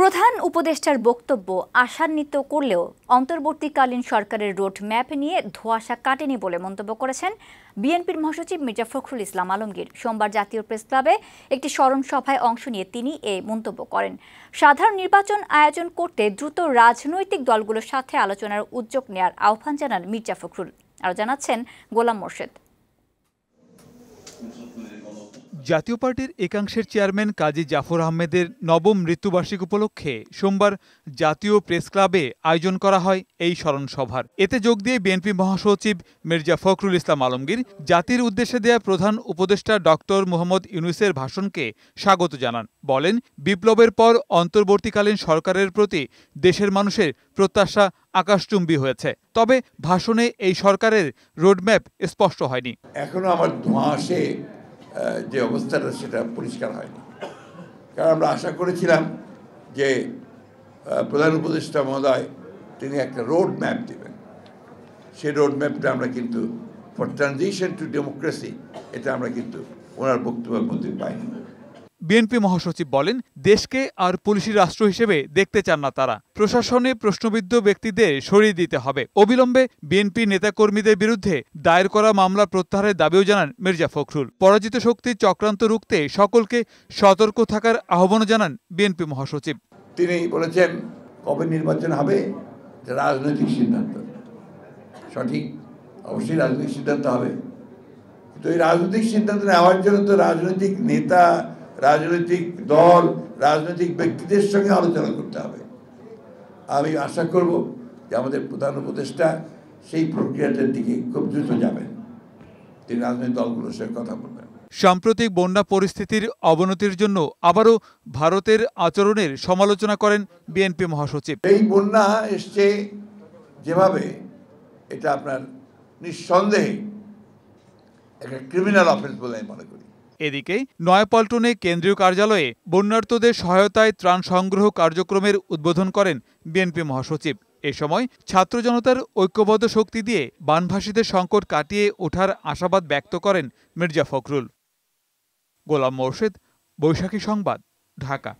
প্রধান উপদেষ্টার বক্তব্য আশান্বিত করলেও অন্তর্বর্তীকালীন সরকারের রোডম্যাপ নিয়ে ধোঁয়াশা কাটেনি বলে মন্তব্য করেছেন বিএনপির মহাসচিব মির্জা ফখরুল ইসলাম আলমগীর সোমবার জাতীয় প্রেস ক্লাবে একটি স্মরণ সভায় অংশ নিয়ে তিনি এ মন্তব্য করেন সাধারণ নির্বাচন আয়োজন করতে দ্রুত রাজনৈতিক দলগুলোর সাথে আলোচনার উদ্যোগ নেয়ার আহ্বান জানান মির্জা ফখরুল আরও জানাচ্ছেন গোলাম মোর্শেদ জাতীয় পার্টির একাংশের চেয়ারম্যান কাজী জাফর আহমেদের নবম মৃত্যুবার্ষিক উপলক্ষে সোমবার জাতীয় প্রেস ক্লাবে আয়োজন করা হয় এই স্মরণ সভার এতে যোগ দিয়ে বিএনপি মহাসচিব মির্জা ফখরুল ইসলাম আলমগীর জাতির উদ্দেশ্যে দেয়া প্রধান উপদেষ্টা ডক্টর মোহাম্মদ ইউনুসের ভাষণকে স্বাগত জানান বলেন বিপ্লবের পর অন্তর্বর্তীকালীন সরকারের প্রতি দেশের মানুষের প্রত্যাশা আকাশচুম্বী হয়েছে তবে ভাষণে এই সরকারের রোডম্যাপ স্পষ্ট হয়নি এখনো আমার ধোঁয়াশে যে অবস্থাটা সেটা পরিষ্কার হয়নি কারণ আমরা আশা করেছিলাম যে প্রধান উপদেষ্টা মহোদয় তিনি একটা রোড ম্যাপ দেবেন সেই রোড ম্যাপটা আমরা কিন্তু ফর ট্রানজিশন টু ডেমোক্রেসি এটা আমরা কিন্তু ওনার বক্তব্যের মধ্যে পাইনি বিএনপি মহাসচিব বলেন দেশকে আর পুলিশি রাষ্ট্র হিসেবে দেখতে চান না তারা প্রশাসনে প্রশ্নবিদ্ধ ব্যক্তিদের সরিয়ে দিতে হবে অবিলম্বে বিএনপি নেতাকর্মীদের বিরুদ্ধে দায়ের করা মামলা প্রত্যাহারের দাবিও জানান মির্জা ফখরুল পরাজিত শক্তি চক্রান্ত রুখতে সকলকে সতর্ক থাকার আহ্বান জানান বিএনপি মহাসচিব তিনি বলেছেন কবে নির্বাচন হবে রাজনৈতিক সিদ্ধান্ত সঠিক অবশ্যই রাজনৈতিক সিদ্ধান্ত হবে তো এই রাজনৈতিক সিদ্ধান্ত নেওয়ার জন্য তো রাজনৈতিক নেতা রাজনৈতিক দল রাজনৈতিক ব্যক্তিদের সঙ্গে আলোচনা করতে হবে আমি আশা করব যে আমাদের প্রধান উপদেষ্টা সেই প্রক্রিয়াটার দিকে খুব দ্রুত যাবেন তিনি রাজনৈতিক দলগুলোর সঙ্গে কথা বলবেন সাম্প্রতিক বন্যা পরিস্থিতির অবনতির জন্য আবারও ভারতের আচরণের সমালোচনা করেন বিএনপি মহাসচিব এই বন্যা এসছে যেভাবে এটা আপনার নিঃসন্দেহে একটা ক্রিমিনাল অফেন্স বলে আমি মনে করি এদিকে নয়াপল্টনে কেন্দ্রীয় কার্যালয়ে বন্যার্থদের সহায়তায় ত্রাণ সংগ্রহ কার্যক্রমের উদ্বোধন করেন বিএনপি মহাসচিব এ সময় ছাত্র জনতার ঐক্যবদ্ধ শক্তি দিয়ে বানভাসীদের সংকট কাটিয়ে ওঠার আশাবাদ ব্যক্ত করেন মির্জা ফখরুল গোলাম মোর্শেদ বৈশাখী সংবাদ ঢাকা